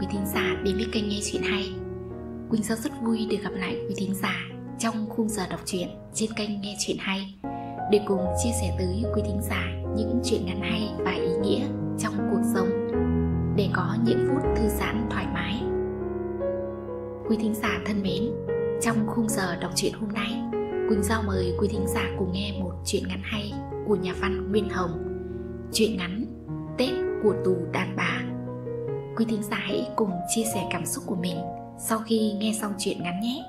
quý thính giả đến với kênh nghe chuyện hay Quỳnh Giao rất vui được gặp lại quý thính giả trong khung giờ đọc truyện trên kênh nghe chuyện hay để cùng chia sẻ tới quý thính giả những chuyện ngắn hay và ý nghĩa trong cuộc sống để có những phút thư giãn thoải mái. Quý thính giả thân mến, trong khung giờ đọc truyện hôm nay, Quỳnh Giao mời quý thính giả cùng nghe một chuyện ngắn hay của nhà văn Nguyên Hồng. Chuyện ngắn Tết của tù đàn bà quý thính giả hãy cùng chia sẻ cảm xúc của mình sau khi nghe xong chuyện ngắn nhé.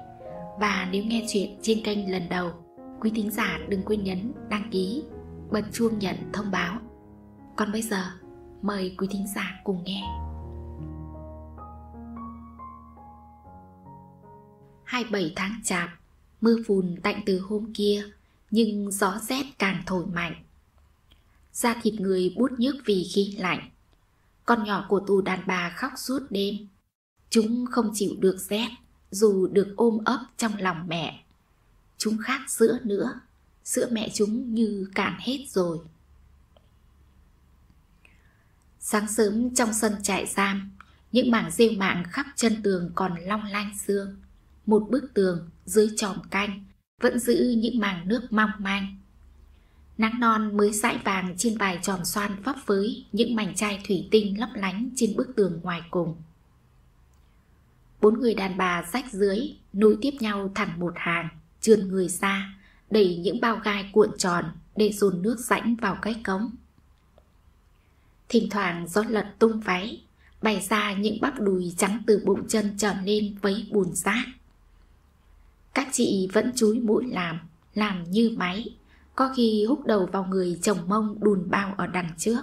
Và nếu nghe chuyện trên kênh lần đầu, quý thính giả đừng quên nhấn đăng ký, bật chuông nhận thông báo. Còn bây giờ, mời quý thính giả cùng nghe. hai bảy tháng chạp, mưa phùn tạnh từ hôm kia, nhưng gió rét càng thổi mạnh. Da thịt người bút nhức vì khí lạnh, con nhỏ của tù đàn bà khóc suốt đêm. Chúng không chịu được rét, dù được ôm ấp trong lòng mẹ. Chúng khát sữa nữa, sữa mẹ chúng như cạn hết rồi. Sáng sớm trong sân trại giam, những mảng rêu mạng khắp chân tường còn long lanh xương. Một bức tường dưới tròm canh vẫn giữ những mảng nước mong manh nắng non mới dãi vàng trên vài tròn xoan phấp phới những mảnh chai thủy tinh lấp lánh trên bức tường ngoài cùng. Bốn người đàn bà rách dưới, nối tiếp nhau thẳng một hàng, trườn người ra, đẩy những bao gai cuộn tròn để dồn nước rãnh vào cái cống. Thỉnh thoảng gió lật tung váy, bày ra những bắp đùi trắng từ bụng chân trở lên với bùn rác. Các chị vẫn chúi mũi làm, làm như máy có khi hút đầu vào người chồng mông đùn bao ở đằng trước.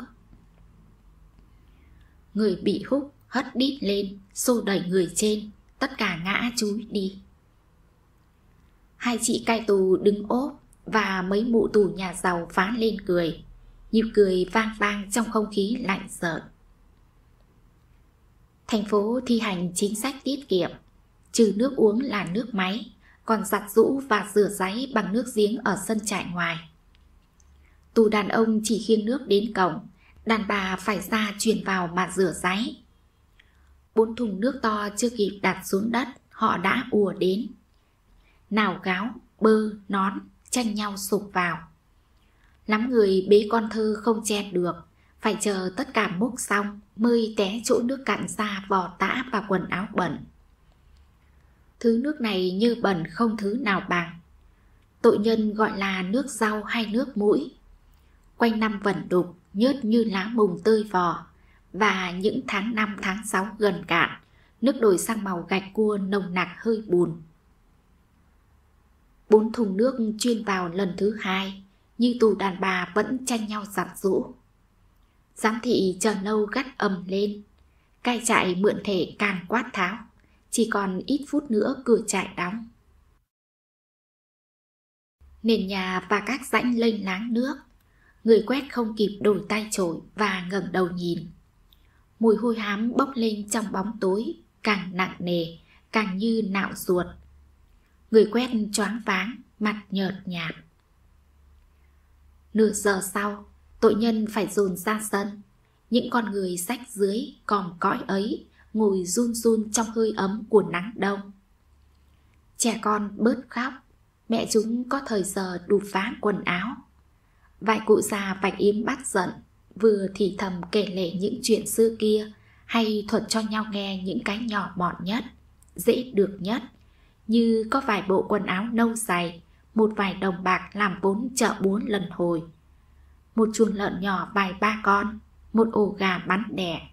Người bị hút hất đít lên, xô đẩy người trên, tất cả ngã chúi đi. Hai chị cai tù đứng ốp và mấy mụ tù nhà giàu phá lên cười, nhịp cười vang vang trong không khí lạnh sợ. Thành phố thi hành chính sách tiết kiệm, trừ nước uống là nước máy, còn giặt rũ và rửa ráy bằng nước giếng ở sân trại ngoài. Tù đàn ông chỉ khiêng nước đến cổng, đàn bà phải ra truyền vào mà rửa ráy. Bốn thùng nước to chưa kịp đặt xuống đất, họ đã ùa đến. Nào gáo, bơ, nón, tranh nhau sụp vào. Lắm người bế con thơ không chen được, phải chờ tất cả múc xong mới té chỗ nước cạn ra vò tã và quần áo bẩn thứ nước này như bẩn không thứ nào bằng. Tội nhân gọi là nước rau hay nước mũi. Quanh năm vẩn đục, nhớt như lá mùng tươi vò. Và những tháng năm tháng sáu gần cạn, nước đổi sang màu gạch cua nồng nặc hơi bùn. Bốn thùng nước chuyên vào lần thứ hai, như tù đàn bà vẫn tranh nhau giặt rũ. Giám thị chờ lâu gắt ầm lên, cai trại mượn thể càng quát tháo. Chỉ còn ít phút nữa cửa chạy đóng. Nền nhà và các rãnh lênh láng nước. Người quét không kịp đổi tay trổi và ngẩng đầu nhìn. Mùi hôi hám bốc lên trong bóng tối, càng nặng nề, càng như nạo ruột. Người quét choáng váng, mặt nhợt nhạt. Nửa giờ sau, tội nhân phải dồn ra sân. Những con người sách dưới còm cõi ấy ngồi run run trong hơi ấm của nắng đông. Trẻ con bớt khóc, mẹ chúng có thời giờ đục vá quần áo. Vài cụ già vạch im bắt giận, vừa thì thầm kể lể những chuyện xưa kia hay thuật cho nhau nghe những cái nhỏ mọn nhất, dễ được nhất, như có vài bộ quần áo nâu dày, một vài đồng bạc làm bốn chợ bốn lần hồi. Một chuồng lợn nhỏ vài ba con, một ổ gà bắn đẻ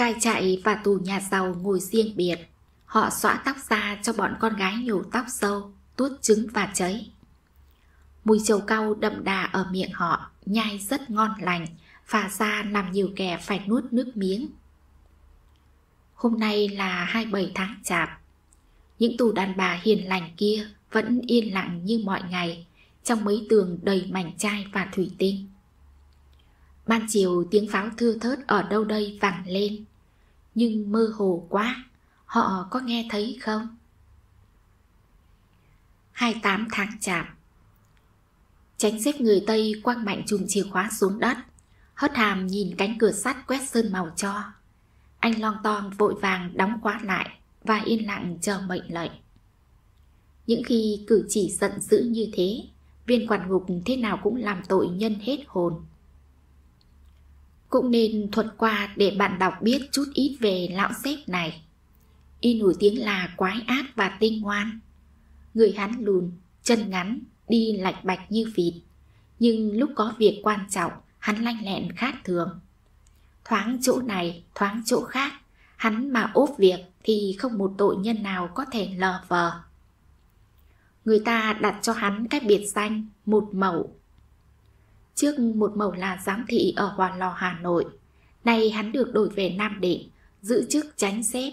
Cai chạy và tù nhà giàu ngồi riêng biệt. Họ xõa tóc ra cho bọn con gái nhổ tóc sâu, tuốt trứng và cháy. Mùi trầu cau đậm đà ở miệng họ, nhai rất ngon lành, phả ra làm nhiều kẻ phải nuốt nước miếng. Hôm nay là 27 tháng chạp. Những tù đàn bà hiền lành kia vẫn yên lặng như mọi ngày, trong mấy tường đầy mảnh chai và thủy tinh. Ban chiều tiếng pháo thưa thớt ở đâu đây vẳng lên nhưng mơ hồ quá họ có nghe thấy không 28 tháng chạp Tránh xếp người Tây quăng mạnh chùm chìa khóa xuống đất Hất hàm nhìn cánh cửa sắt quét sơn màu cho Anh long tong vội vàng đóng khóa lại Và yên lặng chờ mệnh lệnh Những khi cử chỉ giận dữ như thế Viên quản ngục thế nào cũng làm tội nhân hết hồn cũng nên thuật qua để bạn đọc biết chút ít về lão xếp này. Y nổi tiếng là quái ác và tinh ngoan. Người hắn lùn, chân ngắn, đi lạch bạch như vịt. Nhưng lúc có việc quan trọng, hắn lanh lẹn khác thường. Thoáng chỗ này, thoáng chỗ khác, hắn mà ốp việc thì không một tội nhân nào có thể lờ vờ. Người ta đặt cho hắn cái biệt danh một mẫu Trước một màu là giám thị ở Hòa Lò Hà Nội, nay hắn được đổi về Nam Định, giữ chức tránh xếp.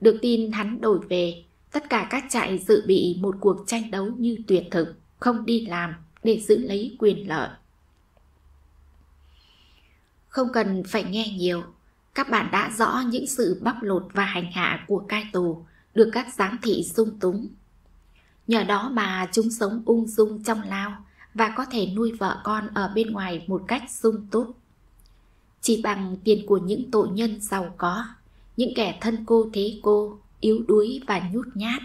Được tin hắn đổi về, tất cả các trại dự bị một cuộc tranh đấu như tuyệt thực, không đi làm để giữ lấy quyền lợi. Không cần phải nghe nhiều, các bạn đã rõ những sự bóc lột và hành hạ của cai tù được các giám thị sung túng. Nhờ đó mà chúng sống ung dung trong lao, và có thể nuôi vợ con ở bên ngoài một cách sung túc. Chỉ bằng tiền của những tội nhân giàu có, những kẻ thân cô thế cô, yếu đuối và nhút nhát.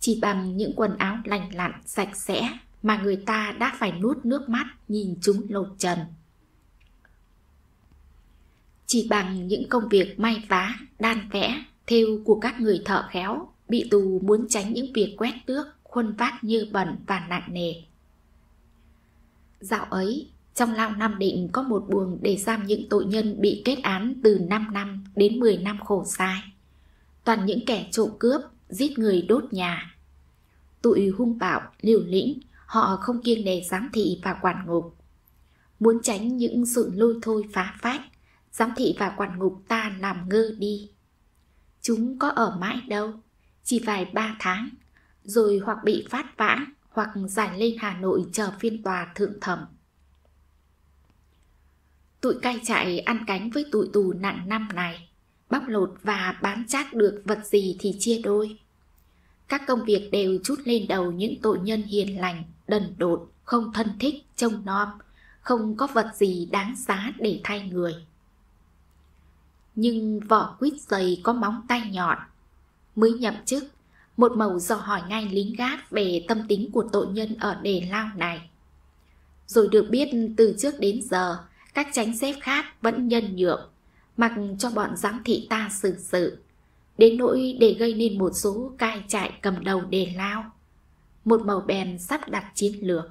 Chỉ bằng những quần áo lành lặn, sạch sẽ mà người ta đã phải nuốt nước mắt nhìn chúng lột trần. Chỉ bằng những công việc may vá, đan vẽ, thêu của các người thợ khéo, bị tù muốn tránh những việc quét tước khuôn vác như bẩn và nặng nề. Dạo ấy, trong lao Nam Định có một buồng để giam những tội nhân bị kết án từ 5 năm đến 10 năm khổ sai. Toàn những kẻ trộm cướp, giết người đốt nhà. Tụi hung bạo, liều lĩnh, họ không kiêng nề giám thị và quản ngục. Muốn tránh những sự lôi thôi phá phách, giám thị và quản ngục ta làm ngơ đi. Chúng có ở mãi đâu, chỉ vài ba tháng rồi hoặc bị phát vã, hoặc giải lên Hà Nội chờ phiên tòa thượng thẩm. Tụi cai chạy ăn cánh với tụi tù nặng năm này, bóc lột và bán chát được vật gì thì chia đôi. Các công việc đều chút lên đầu những tội nhân hiền lành, đần độn, không thân thích, trông nom, không có vật gì đáng giá để thay người. Nhưng vỏ quýt dày có móng tay nhọn, mới nhậm chức một màu dò hỏi ngay lính gác về tâm tính của tội nhân ở đề lao này. Rồi được biết từ trước đến giờ, các tránh xếp khác vẫn nhân nhượng, mặc cho bọn giám thị ta xử sự, đến nỗi để gây nên một số cai trại cầm đầu đề lao. Một màu bèn sắp đặt chiến lược.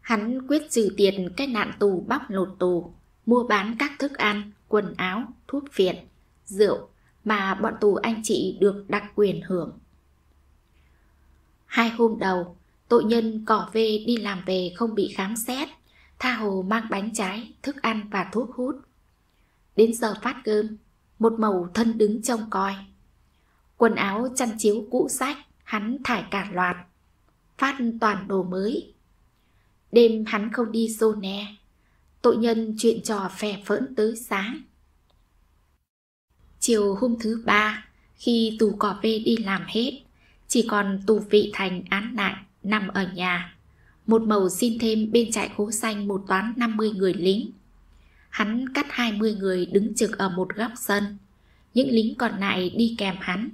Hắn quyết trừ tiền cái nạn tù bóc lột tù, mua bán các thức ăn, quần áo, thuốc phiện, rượu, mà bọn tù anh chị được đặc quyền hưởng. Hai hôm đầu, tội nhân cỏ về đi làm về không bị khám xét, tha hồ mang bánh trái, thức ăn và thuốc hút. Đến giờ phát cơm, một màu thân đứng trông coi. Quần áo chăn chiếu cũ sách, hắn thải cả loạt, phát toàn đồ mới. Đêm hắn không đi xô nè, tội nhân chuyện trò phè phỡn tới sáng. Chiều hôm thứ ba, khi tù cỏ về đi làm hết, chỉ còn tù vị thành án lại nằm ở nhà. Một màu xin thêm bên trại khố xanh một toán 50 người lính. Hắn cắt 20 người đứng trực ở một góc sân. Những lính còn lại đi kèm hắn.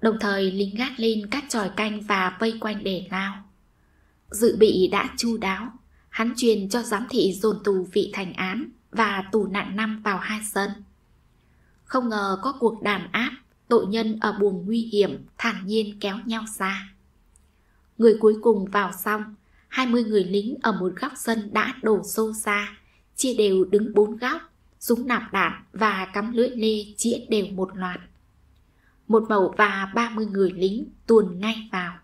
Đồng thời lính gác lên các tròi canh và vây quanh để lao. Dự bị đã chu đáo, hắn truyền cho giám thị dồn tù vị thành án và tù nạn năm vào hai sân. Không ngờ có cuộc đàn áp, tội nhân ở buồng nguy hiểm thản nhiên kéo nhau ra. Người cuối cùng vào xong, 20 người lính ở một góc sân đã đổ xô ra, chia đều đứng bốn góc, súng nạp đạn và cắm lưỡi lê chĩa đều một loạt. Một mẫu và 30 người lính tuồn ngay vào.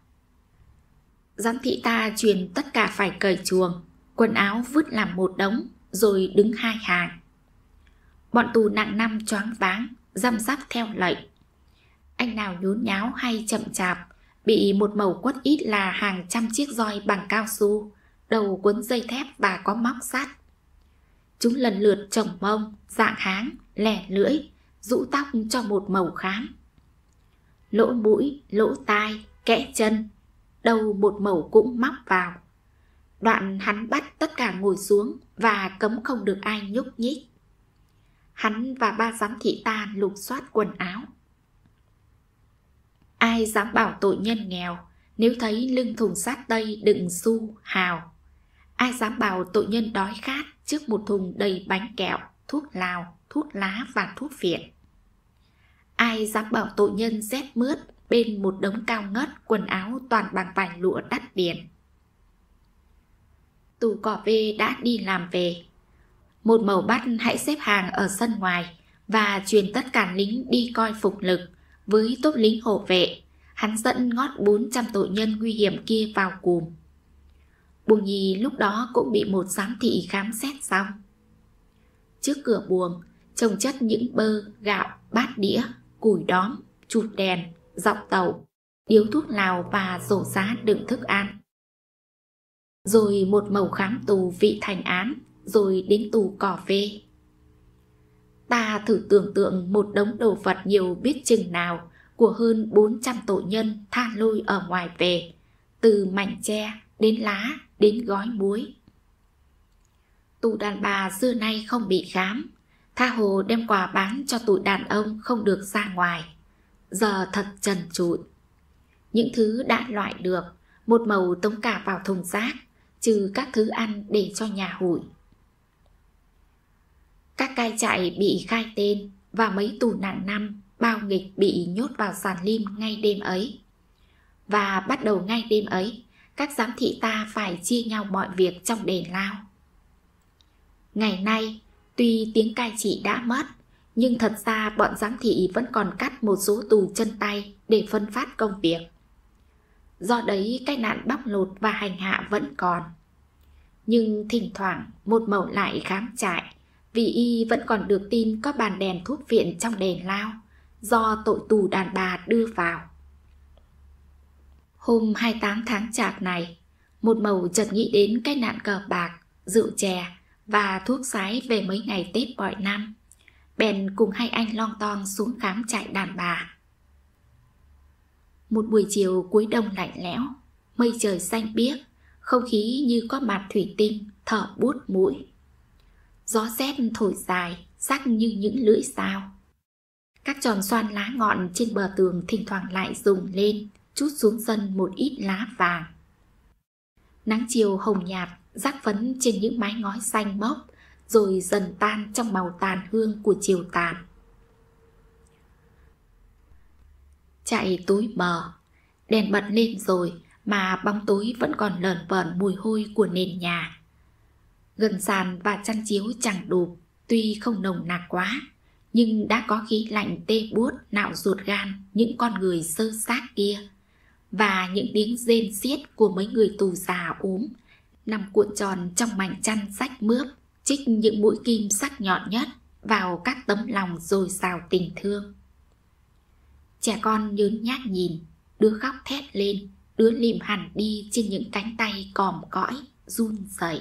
Giám thị ta truyền tất cả phải cởi chuồng, quần áo vứt làm một đống, rồi đứng hai hàng. Bọn tù nặng năm choáng váng, dăm rắp theo lệnh. Anh nào nhốn nháo hay chậm chạp, bị một mẩu quất ít là hàng trăm chiếc roi bằng cao su, đầu cuốn dây thép và có móc sắt. Chúng lần lượt chồng mông, dạng háng, lẻ lưỡi, rũ tóc cho một màu khám. Lỗ mũi, lỗ tai, kẽ chân, đầu một màu cũng móc vào. Đoạn hắn bắt tất cả ngồi xuống và cấm không được ai nhúc nhích hắn và ba giám thị ta lục soát quần áo. Ai dám bảo tội nhân nghèo nếu thấy lưng thùng sát tây đựng xu, hào. Ai dám bảo tội nhân đói khát trước một thùng đầy bánh kẹo, thuốc lào, thuốc lá và thuốc phiện. Ai dám bảo tội nhân rét mướt bên một đống cao ngất quần áo toàn bằng vải lụa đắt tiền. Tù cỏ vê đã đi làm về, một màu bắt hãy xếp hàng ở sân ngoài và truyền tất cả lính đi coi phục lực với tốt lính hộ vệ. Hắn dẫn ngót 400 tội nhân nguy hiểm kia vào cùm. Buồng nhì lúc đó cũng bị một giám thị khám xét xong. Trước cửa buồng, trồng chất những bơ, gạo, bát đĩa, củi đóm, chụp đèn, dọc tàu, điếu thuốc lào và rổ giá đựng thức ăn. Rồi một màu khám tù vị thành án rồi đến tù cỏ về. Ta thử tưởng tượng một đống đồ vật nhiều biết chừng nào của hơn 400 tội nhân tha lôi ở ngoài về, từ mảnh tre đến lá đến gói muối. Tù đàn bà xưa nay không bị khám, tha hồ đem quà bán cho tụi đàn ông không được ra ngoài. Giờ thật trần trụi. Những thứ đã loại được, một màu tống cả vào thùng rác, trừ các thứ ăn để cho nhà hủi. Các cai trại bị khai tên và mấy tù nặng năm bao nghịch bị nhốt vào sàn lim ngay đêm ấy. Và bắt đầu ngay đêm ấy, các giám thị ta phải chia nhau mọi việc trong đền lao. Ngày nay, tuy tiếng cai trị đã mất, nhưng thật ra bọn giám thị vẫn còn cắt một số tù chân tay để phân phát công việc. Do đấy cái nạn bóc lột và hành hạ vẫn còn. Nhưng thỉnh thoảng một mẫu lại khám trại vì y vẫn còn được tin có bàn đèn thuốc viện trong đèn lao do tội tù đàn bà đưa vào. Hôm 28 tháng chạp này, một màu chợt nghĩ đến cái nạn cờ bạc, rượu chè và thuốc sái về mấy ngày Tết mọi năm. Bèn cùng hai anh long ton xuống khám trại đàn bà. Một buổi chiều cuối đông lạnh lẽo, mây trời xanh biếc, không khí như có mặt thủy tinh, thở bút mũi. Gió rét thổi dài, sắc như những lưỡi dao. Các tròn xoan lá ngọn trên bờ tường thỉnh thoảng lại rùng lên, chút xuống sân một ít lá vàng. Nắng chiều hồng nhạt, rác phấn trên những mái ngói xanh mốc, rồi dần tan trong màu tàn hương của chiều tàn. Chạy tối bờ, đèn bật lên rồi mà bóng tối vẫn còn lờn vờn mùi hôi của nền nhà gần sàn và chăn chiếu chẳng đủ, tuy không nồng nạc quá, nhưng đã có khí lạnh tê buốt nạo ruột gan những con người sơ xác kia và những tiếng rên xiết của mấy người tù già ốm nằm cuộn tròn trong mảnh chăn rách mướp chích những mũi kim sắc nhọn nhất vào các tấm lòng dồi dào tình thương trẻ con nhớn nhác nhìn đứa khóc thét lên đứa lìm hẳn đi trên những cánh tay còm cõi run rẩy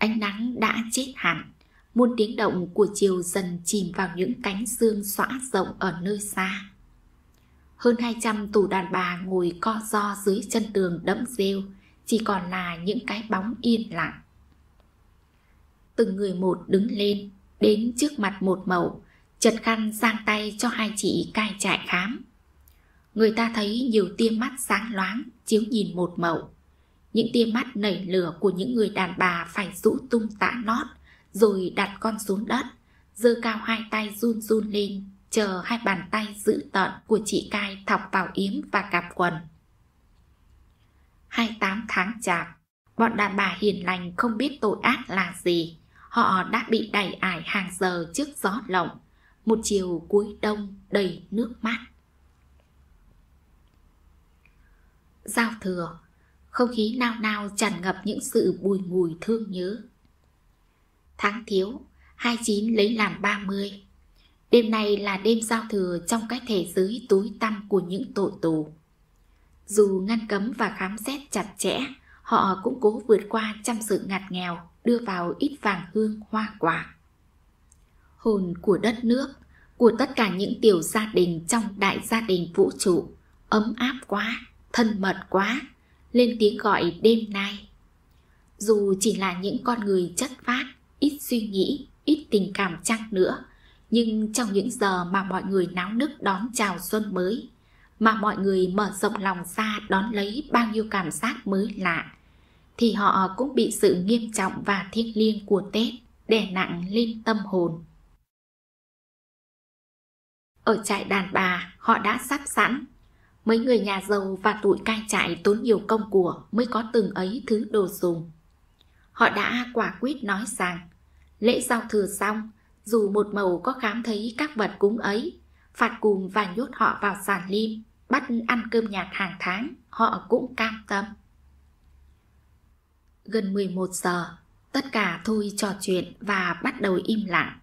Ánh nắng đã chết hẳn, muôn tiếng động của chiều dần chìm vào những cánh xương xõa rộng ở nơi xa. Hơn 200 tù đàn bà ngồi co do dưới chân tường đẫm rêu, chỉ còn là những cái bóng yên lặng. Từng người một đứng lên, đến trước mặt một mẩu, chật khăn sang tay cho hai chị cai trại khám. Người ta thấy nhiều tia mắt sáng loáng chiếu nhìn một mẩu. Những tia mắt nảy lửa của những người đàn bà phải rũ tung tạ nót, rồi đặt con xuống đất, giơ cao hai tay run run lên, chờ hai bàn tay dữ tợn của chị Cai thọc vào yếm và cạp quần. 28 tháng chạp, bọn đàn bà hiền lành không biết tội ác là gì. Họ đã bị đẩy ải hàng giờ trước gió lộng, một chiều cuối đông đầy nước mắt. Giao thừa không khí nao nao tràn ngập những sự bùi ngùi thương nhớ. Tháng thiếu, 29 lấy làm 30. Đêm nay là đêm giao thừa trong cái thế giới tối tăm của những tội tù. Dù ngăn cấm và khám xét chặt chẽ, họ cũng cố vượt qua trăm sự ngặt nghèo, đưa vào ít vàng hương hoa quả. Hồn của đất nước, của tất cả những tiểu gia đình trong đại gia đình vũ trụ, ấm áp quá, thân mật quá, lên tiếng gọi đêm nay dù chỉ là những con người chất phát ít suy nghĩ ít tình cảm chăng nữa nhưng trong những giờ mà mọi người náo nức đón chào xuân mới mà mọi người mở rộng lòng ra đón lấy bao nhiêu cảm giác mới lạ thì họ cũng bị sự nghiêm trọng và thiêng liêng của Tết đè nặng lên tâm hồn. Ở trại đàn bà, họ đã sắp sẵn Mấy người nhà giàu và tụi cai trại tốn nhiều công của mới có từng ấy thứ đồ dùng. Họ đã quả quyết nói rằng, lễ giao thừa xong, dù một màu có khám thấy các vật cúng ấy, phạt cùng và nhốt họ vào sàn lim, bắt ăn cơm nhạt hàng tháng, họ cũng cam tâm. Gần 11 giờ, tất cả thôi trò chuyện và bắt đầu im lặng.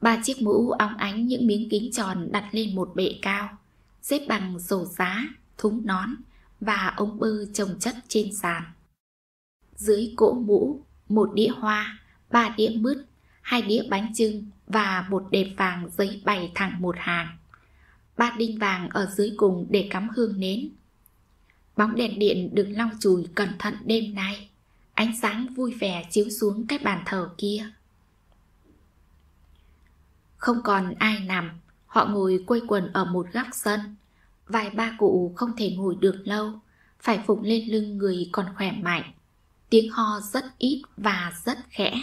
Ba chiếc mũ óng ánh những miếng kính tròn đặt lên một bệ cao xếp bằng rổ giá, thúng nón và ống bơ trồng chất trên sàn. Dưới cỗ mũ, một đĩa hoa, ba đĩa mứt, hai đĩa bánh trưng và một đèn vàng giấy bày thẳng một hàng. Ba đinh vàng ở dưới cùng để cắm hương nến. Bóng đèn điện được long chùi cẩn thận đêm nay. Ánh sáng vui vẻ chiếu xuống cái bàn thờ kia. Không còn ai nằm, Họ ngồi quây quần ở một góc sân Vài ba cụ không thể ngồi được lâu Phải phụng lên lưng người còn khỏe mạnh Tiếng ho rất ít và rất khẽ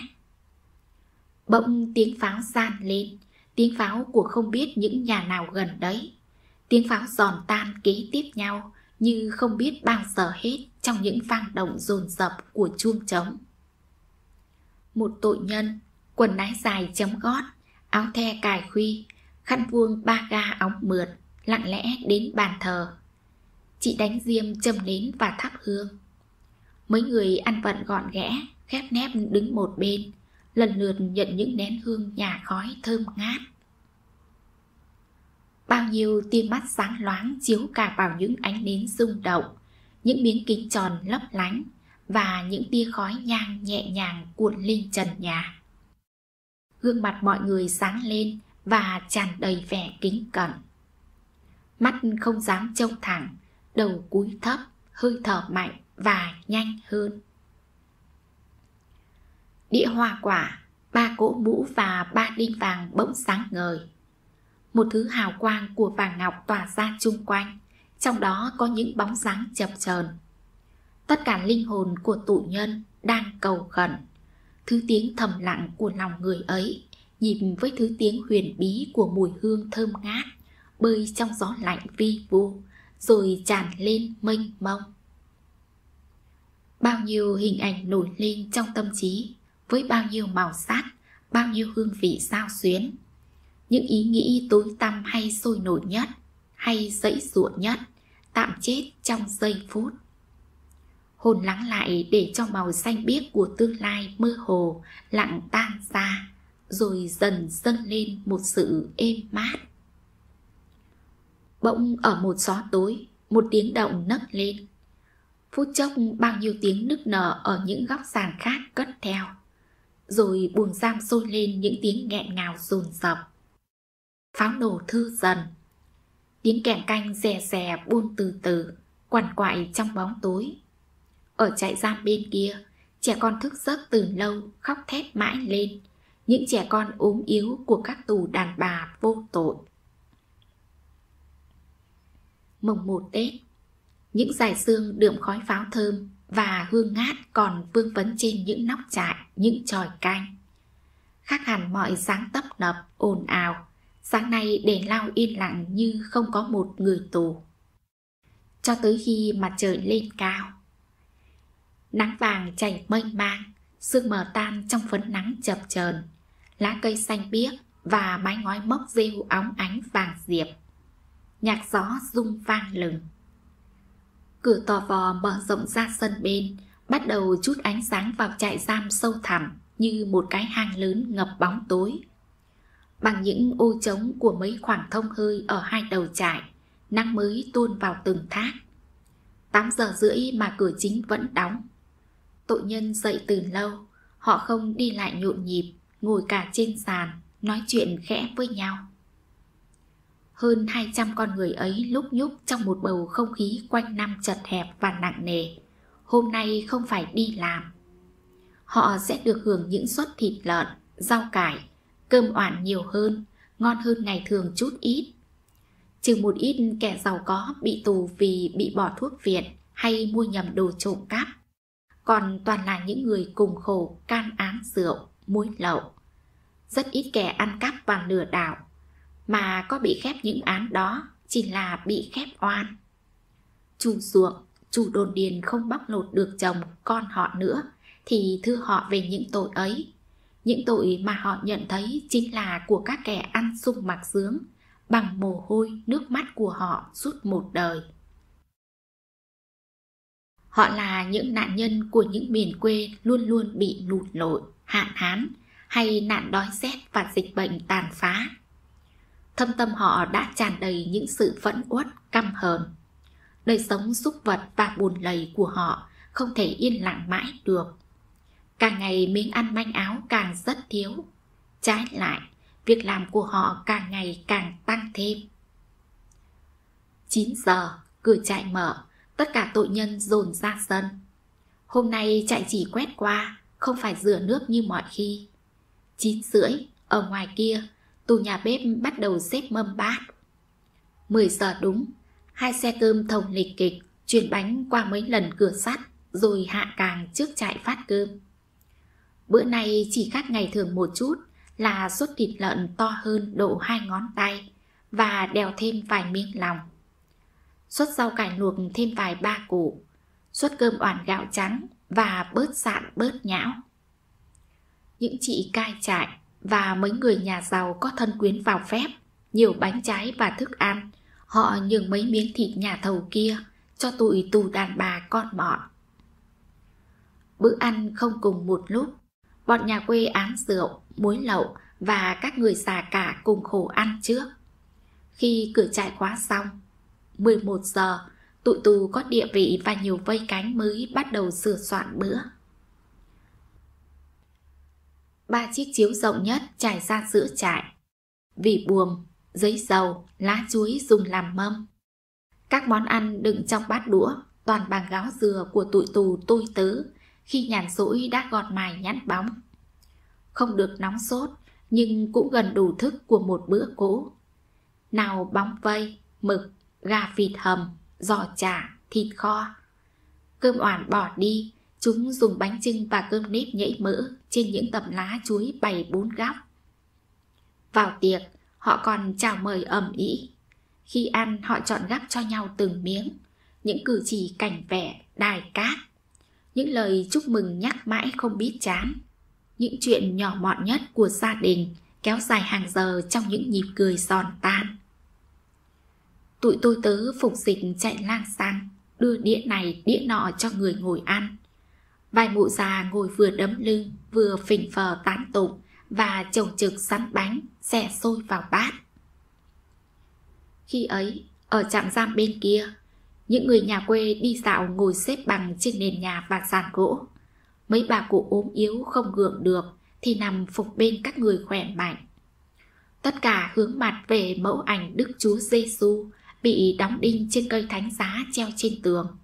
Bỗng tiếng pháo gian lên Tiếng pháo của không biết những nhà nào gần đấy Tiếng pháo giòn tan kế tiếp nhau Như không biết bao giờ hết Trong những vang động dồn dập của chuông trống Một tội nhân Quần ái dài chấm gót Áo the cài khuy khăn vuông ba ga óng mượt lặng lẽ đến bàn thờ chị đánh diêm châm nến và thắp hương mấy người ăn vận gọn ghẽ khép nép đứng một bên lần lượt nhận những nén hương nhà khói thơm ngát bao nhiêu tia mắt sáng loáng chiếu cả vào những ánh nến rung động những miếng kính tròn lấp lánh và những tia khói nhang nhẹ nhàng cuộn lên trần nhà gương mặt mọi người sáng lên và tràn đầy vẻ kính cẩn. Mắt không dám trông thẳng, đầu cúi thấp, hơi thở mạnh và nhanh hơn. Đĩa hoa quả, ba cỗ mũ và ba đinh vàng bỗng sáng ngời. Một thứ hào quang của vàng ngọc tỏa ra chung quanh, trong đó có những bóng dáng chập chờn. Tất cả linh hồn của tụ nhân đang cầu khẩn, thứ tiếng thầm lặng của lòng người ấy nhịp với thứ tiếng huyền bí của mùi hương thơm ngát bơi trong gió lạnh vi vu rồi tràn lên mênh mông bao nhiêu hình ảnh nổi lên trong tâm trí với bao nhiêu màu sắc bao nhiêu hương vị sao xuyến những ý nghĩ tối tăm hay sôi nổi nhất hay dãy ruộng nhất tạm chết trong giây phút hồn lắng lại để cho màu xanh biếc của tương lai mơ hồ lặng tan ra rồi dần dâng lên một sự êm mát. Bỗng ở một gió tối, một tiếng động nấc lên. Phút chốc bao nhiêu tiếng nức nở ở những góc sàn khác cất theo. Rồi buồng giam sôi lên những tiếng nghẹn ngào rồn rập. Pháo nổ thư dần. Tiếng kèn canh rè rè buông từ từ, quằn quại trong bóng tối. Ở trại giam bên kia, trẻ con thức giấc từ lâu khóc thét mãi lên những trẻ con ốm yếu của các tù đàn bà vô tội. Mùng 1 Tết Những dải sương đượm khói pháo thơm và hương ngát còn vương vấn trên những nóc trại, những tròi canh. Khác hẳn mọi sáng tấp nập, ồn ào, sáng nay đèn lao yên lặng như không có một người tù. Cho tới khi mặt trời lên cao. Nắng vàng chảy mênh mang, sương mờ tan trong phấn nắng chập chờn lá cây xanh biếc và mái ngói mốc rêu óng ánh vàng diệp. Nhạc gió rung vang lừng. Cửa tò vò mở rộng ra sân bên, bắt đầu chút ánh sáng vào trại giam sâu thẳm như một cái hang lớn ngập bóng tối. Bằng những ô trống của mấy khoảng thông hơi ở hai đầu trại, nắng mới tuôn vào từng thác. 8 giờ rưỡi mà cửa chính vẫn đóng. Tội nhân dậy từ lâu, họ không đi lại nhộn nhịp ngồi cả trên sàn, nói chuyện khẽ với nhau. Hơn 200 con người ấy lúc nhúc trong một bầu không khí quanh năm chật hẹp và nặng nề. Hôm nay không phải đi làm. Họ sẽ được hưởng những suất thịt lợn, rau cải, cơm oản nhiều hơn, ngon hơn ngày thường chút ít. Trừ một ít kẻ giàu có bị tù vì bị bỏ thuốc viện hay mua nhầm đồ trộm cắp. Còn toàn là những người cùng khổ can án rượu muối lậu. Rất ít kẻ ăn cắp và lừa đảo, mà có bị khép những án đó chỉ là bị khép oan. Chu ruộng, chu đồn điền không bóc lột được chồng con họ nữa thì thư họ về những tội ấy. Những tội mà họ nhận thấy chính là của các kẻ ăn sung mặc sướng, bằng mồ hôi nước mắt của họ suốt một đời. Họ là những nạn nhân của những miền quê luôn luôn bị lụt lội, hạn hán hay nạn đói rét và dịch bệnh tàn phá. Thâm tâm họ đã tràn đầy những sự phẫn uất, căm hờn. Đời sống súc vật và buồn lầy của họ không thể yên lặng mãi được. Càng ngày miếng ăn manh áo càng rất thiếu. Trái lại, việc làm của họ càng ngày càng tăng thêm. 9 giờ, cửa trại mở, tất cả tội nhân dồn ra sân. Hôm nay chạy chỉ quét qua, không phải rửa nước như mọi khi. 9 rưỡi, ở ngoài kia, tù nhà bếp bắt đầu xếp mâm bát. 10 giờ đúng, hai xe cơm thồng lịch kịch, chuyển bánh qua mấy lần cửa sắt, rồi hạ càng trước trại phát cơm. Bữa nay chỉ khác ngày thường một chút là suất thịt lợn to hơn độ hai ngón tay và đèo thêm vài miếng lòng. Suất rau cải luộc thêm vài ba củ, suất cơm oản gạo trắng và bớt sạn bớt nhão. Những chị cai trại và mấy người nhà giàu có thân quyến vào phép, nhiều bánh trái và thức ăn, họ nhường mấy miếng thịt nhà thầu kia cho tụi tù đàn bà con mọn. Bữa ăn không cùng một lúc, bọn nhà quê án rượu, muối lậu và các người già cả cùng khổ ăn trước. Khi cửa trại khóa xong, 11 giờ tụi tù có địa vị và nhiều vây cánh mới bắt đầu sửa soạn bữa. Ba chiếc chiếu rộng nhất trải ra giữa trại. Vỉ buồm, giấy dầu, lá chuối dùng làm mâm. Các món ăn đựng trong bát đũa toàn bằng gáo dừa của tụi tù tôi tớ khi nhàn rỗi đã gọt mài nhăn bóng. Không được nóng sốt, nhưng cũng gần đủ thức của một bữa cũ Nào bóng vây, mực, gà vịt hầm, giò chả, thịt kho. Cơm oản bỏ đi, chúng dùng bánh trưng và cơm nếp nhảy mỡ trên những tấm lá chuối bày bốn góc. Vào tiệc, họ còn chào mời ẩm ý. Khi ăn, họ chọn gắp cho nhau từng miếng, những cử chỉ cảnh vẻ, đài cát. Những lời chúc mừng nhắc mãi không biết chán. Những chuyện nhỏ mọn nhất của gia đình kéo dài hàng giờ trong những nhịp cười giòn tan. Tụi tôi tớ phục dịch chạy lang sang Đưa đĩa này đĩa nọ cho người ngồi ăn Vài mụ già ngồi vừa đấm lưng Vừa phỉnh phờ tán tụng Và chồng trực sắn bánh Xẻ xôi vào bát Khi ấy Ở trạm giam bên kia Những người nhà quê đi dạo ngồi xếp bằng Trên nền nhà và sàn gỗ Mấy bà cụ ốm yếu không gượng được Thì nằm phục bên các người khỏe mạnh Tất cả hướng mặt về mẫu ảnh Đức Chúa Giêsu bị đóng đinh trên cây thánh giá treo trên tường.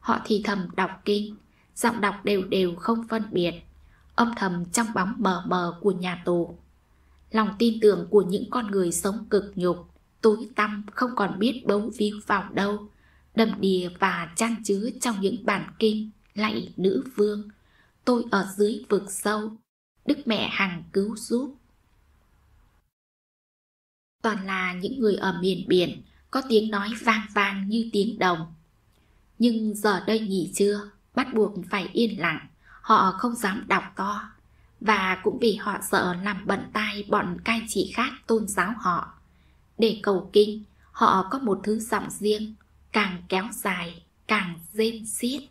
Họ thì thầm đọc kinh, giọng đọc đều đều không phân biệt, âm thầm trong bóng mờ mờ của nhà tù. Lòng tin tưởng của những con người sống cực nhục, tối tăm không còn biết bấu víu vào đâu, đầm đìa và chan chứa trong những bản kinh lạy nữ vương. Tôi ở dưới vực sâu, Đức mẹ hằng cứu giúp toàn là những người ở miền biển có tiếng nói vang vang như tiếng đồng nhưng giờ đây nghỉ trưa bắt buộc phải yên lặng họ không dám đọc to và cũng vì họ sợ làm bận tai bọn cai trị khác tôn giáo họ để cầu kinh họ có một thứ giọng riêng càng kéo dài càng rên xiết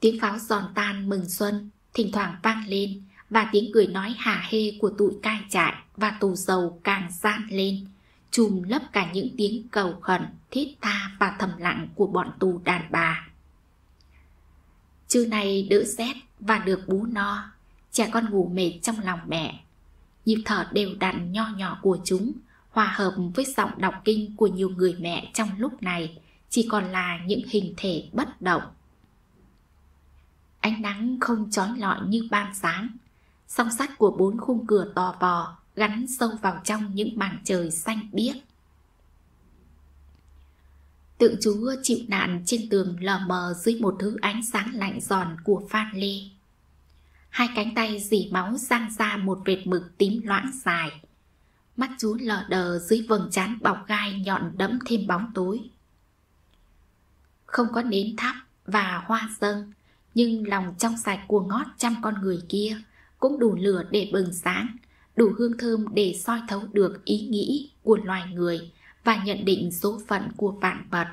tiếng pháo giòn tan mừng xuân thỉnh thoảng vang lên và tiếng cười nói hà hê của tụi cai trại và tù dầu càng gian lên, chùm lấp cả những tiếng cầu khẩn, thiết tha và thầm lặng của bọn tù đàn bà. Trưa nay đỡ rét và được bú no, trẻ con ngủ mệt trong lòng mẹ. Nhịp thở đều đặn nho nhỏ của chúng, hòa hợp với giọng đọc kinh của nhiều người mẹ trong lúc này, chỉ còn là những hình thể bất động. Ánh nắng không chói lọi như ban sáng, song sắt của bốn khung cửa tò vò gắn sâu vào trong những mảng trời xanh biếc tượng chúa chịu nạn trên tường lờ mờ dưới một thứ ánh sáng lạnh giòn của phan lê hai cánh tay dỉ máu răng ra một vệt mực tím loãng dài mắt chú lờ đờ dưới vầng trán bọc gai nhọn đẫm thêm bóng tối không có nến thắp và hoa dâng nhưng lòng trong sạch của ngót trăm con người kia cũng đủ lửa để bừng sáng, đủ hương thơm để soi thấu được ý nghĩ của loài người và nhận định số phận của vạn vật.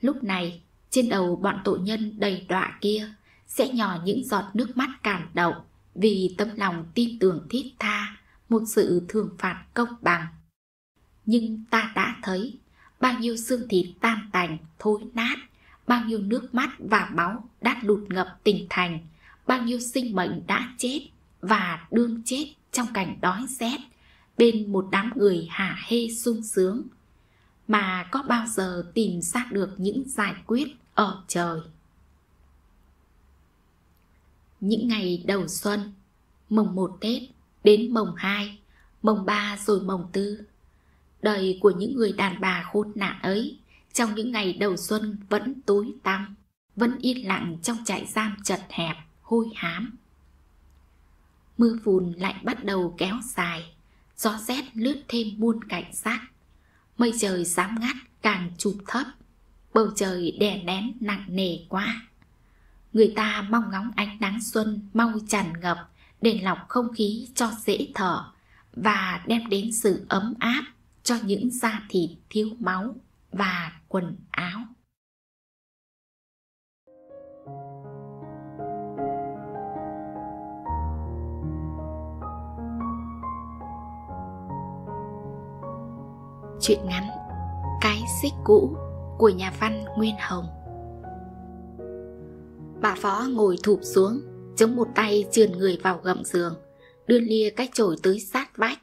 Lúc này, trên đầu bọn tội nhân đầy đọa kia sẽ nhỏ những giọt nước mắt cảm động vì tấm lòng tin tưởng thiết tha một sự thường phạt công bằng. Nhưng ta đã thấy bao nhiêu xương thịt tan tành, thối nát, bao nhiêu nước mắt và máu đã lụt ngập tình thành bao nhiêu sinh mệnh đã chết và đương chết trong cảnh đói rét bên một đám người hả hê sung sướng mà có bao giờ tìm ra được những giải quyết ở trời những ngày đầu xuân mồng một Tết đến mồng hai, mồng ba rồi mồng tư, đời của những người đàn bà khốn nạn ấy trong những ngày đầu xuân vẫn tối tăm vẫn yên lặng trong trại giam chật hẹp hôi hám mưa phùn lại bắt đầu kéo dài gió rét lướt thêm muôn cảnh sát mây trời dám ngắt càng chụp thấp bầu trời đè nén nặng nề quá người ta mong ngóng ánh nắng xuân mau tràn ngập để lọc không khí cho dễ thở và đem đến sự ấm áp cho những da thịt thiếu máu và quần áo Chuyện ngắn Cái xích cũ của nhà văn Nguyên Hồng Bà võ ngồi thụp xuống Chống một tay trườn người vào gầm giường Đưa lia cái chổi tới sát vách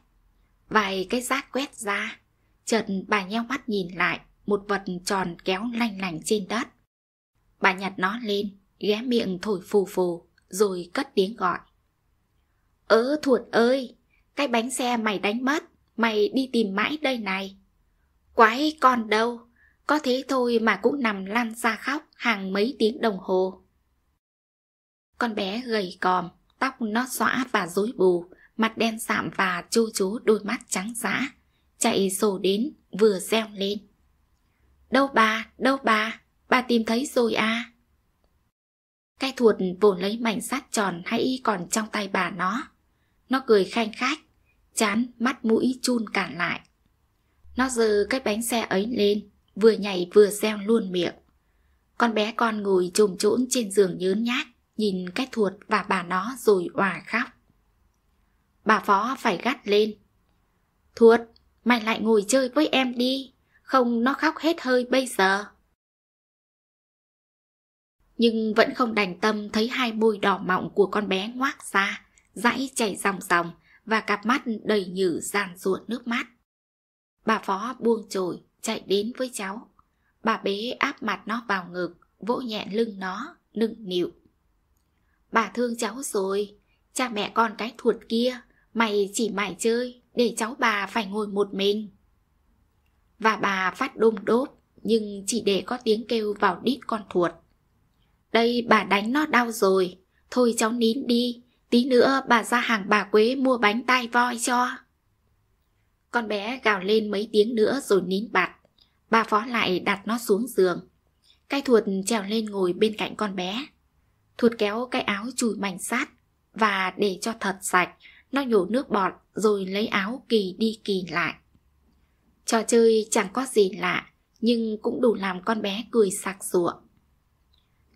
Vài cái rác quét ra Chợt bà nheo mắt nhìn lại Một vật tròn kéo lanh lành trên đất Bà nhặt nó lên Ghé miệng thổi phù phù Rồi cất tiếng gọi Ớ ừ, Thuột ơi Cái bánh xe mày đánh mất Mày đi tìm mãi đây này Quái con đâu, có thế thôi mà cũng nằm lăn ra khóc hàng mấy tiếng đồng hồ. Con bé gầy còm, tóc nó xõa và rối bù, mặt đen sạm và chu chú đôi mắt trắng dã, chạy sổ đến vừa reo lên. Đâu bà, đâu bà, bà tìm thấy rồi à? Cái thuột vồn lấy mảnh sắt tròn hay còn trong tay bà nó. Nó cười khanh khách, chán mắt mũi chun cản lại. Nó giơ cái bánh xe ấy lên, vừa nhảy vừa reo luôn miệng. Con bé con ngồi trồm trỗn trên giường nhớn nhác, nhìn cái thuột và bà nó rồi òa khóc. Bà phó phải gắt lên. Thuột, mày lại ngồi chơi với em đi, không nó khóc hết hơi bây giờ. Nhưng vẫn không đành tâm thấy hai môi đỏ mọng của con bé ngoác ra, dãy chảy ròng ròng và cặp mắt đầy nhử giàn ruột nước mắt. Bà phó buông chổi chạy đến với cháu. Bà bế áp mặt nó vào ngực, vỗ nhẹ lưng nó, nựng nịu. Bà thương cháu rồi, cha mẹ con cái thuột kia, mày chỉ mải chơi, để cháu bà phải ngồi một mình. Và bà phát đôm đốp, nhưng chỉ để có tiếng kêu vào đít con thuột. Đây bà đánh nó đau rồi, thôi cháu nín đi, tí nữa bà ra hàng bà Quế mua bánh tai voi cho. Con bé gào lên mấy tiếng nữa rồi nín bặt. Bà phó lại đặt nó xuống giường. Cái thuật trèo lên ngồi bên cạnh con bé. thuật kéo cái áo chùi mảnh sát và để cho thật sạch. Nó nhổ nước bọt rồi lấy áo kỳ đi kỳ lại. Trò chơi chẳng có gì lạ, nhưng cũng đủ làm con bé cười sặc sụa.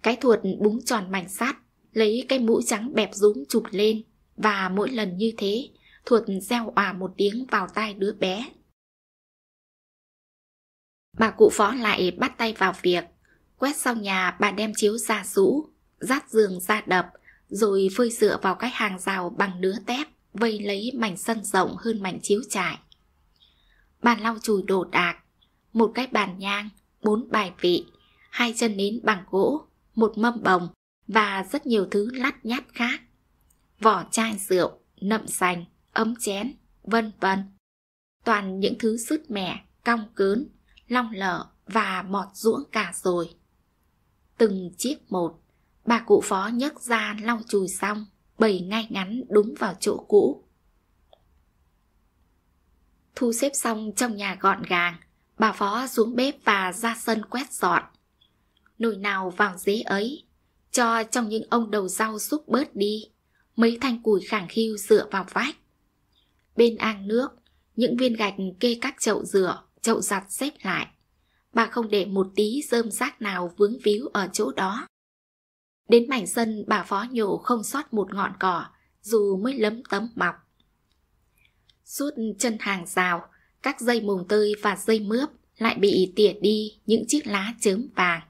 Cái thuật búng tròn mảnh sắt, lấy cái mũ trắng bẹp rúng chụp lên, và mỗi lần như thế, Thuật gieo òa một tiếng vào tai đứa bé. Bà cụ phó lại bắt tay vào việc. Quét xong nhà bà đem chiếu ra rũ, rát giường ra đập, rồi phơi dựa vào cái hàng rào bằng nứa tép, vây lấy mảnh sân rộng hơn mảnh chiếu trải. Bà lau chùi đồ đạc, một cái bàn nhang, bốn bài vị, hai chân nến bằng gỗ, một mâm bồng và rất nhiều thứ lắt nhát khác. Vỏ chai rượu, nậm sành, ấm chén, vân vân. Toàn những thứ sứt mẻ, cong cớn, long lở và mọt ruỗng cả rồi. Từng chiếc một, bà cụ phó nhấc ra lau chùi xong, bày ngay ngắn đúng vào chỗ cũ. Thu xếp xong trong nhà gọn gàng, bà phó xuống bếp và ra sân quét dọn. Nồi nào vào dế ấy, cho trong những ông đầu rau xúc bớt đi, mấy thanh củi khẳng khiu dựa vào vách bên an nước, những viên gạch kê các chậu rửa, chậu giặt xếp lại. Bà không để một tí rơm rác nào vướng víu ở chỗ đó. Đến mảnh sân bà phó nhổ không sót một ngọn cỏ, dù mới lấm tấm mọc. Suốt chân hàng rào, các dây mùng tơi và dây mướp lại bị tỉa đi những chiếc lá chớm vàng.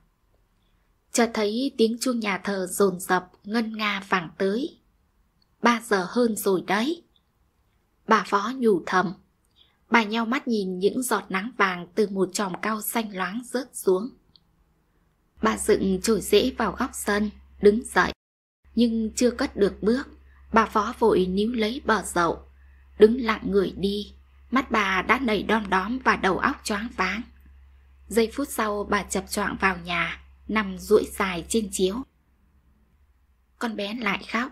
Chợt thấy tiếng chuông nhà thờ rồn rập ngân nga vàng tới. Ba giờ hơn rồi đấy. Bà phó nhủ thầm Bà nheo mắt nhìn những giọt nắng vàng từ một tròm cao xanh loáng rớt xuống. Bà dựng chổi rễ vào góc sân, đứng dậy. Nhưng chưa cất được bước, bà phó vội níu lấy bờ dậu. Đứng lặng người đi, mắt bà đã nảy đom đóm và đầu óc choáng váng. Giây phút sau bà chập choạng vào nhà, nằm duỗi dài trên chiếu. Con bé lại khóc,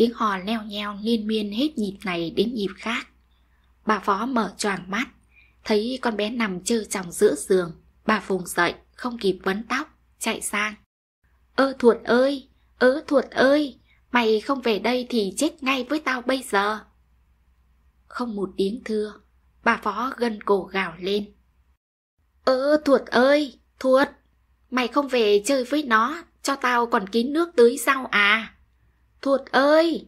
Tiếng hò leo nheo liên miên hết nhịp này đến nhịp khác Bà phó mở choàng mắt Thấy con bé nằm chơ trong giữa giường Bà phùng dậy không kịp vấn tóc Chạy sang Ơ thuột ơi Ơ thuột ơi Mày không về đây thì chết ngay với tao bây giờ Không một tiếng thưa Bà phó gân cổ gào lên Ơ thuột ơi Thuột Mày không về chơi với nó Cho tao còn kín nước tưới rau à Thuột ơi!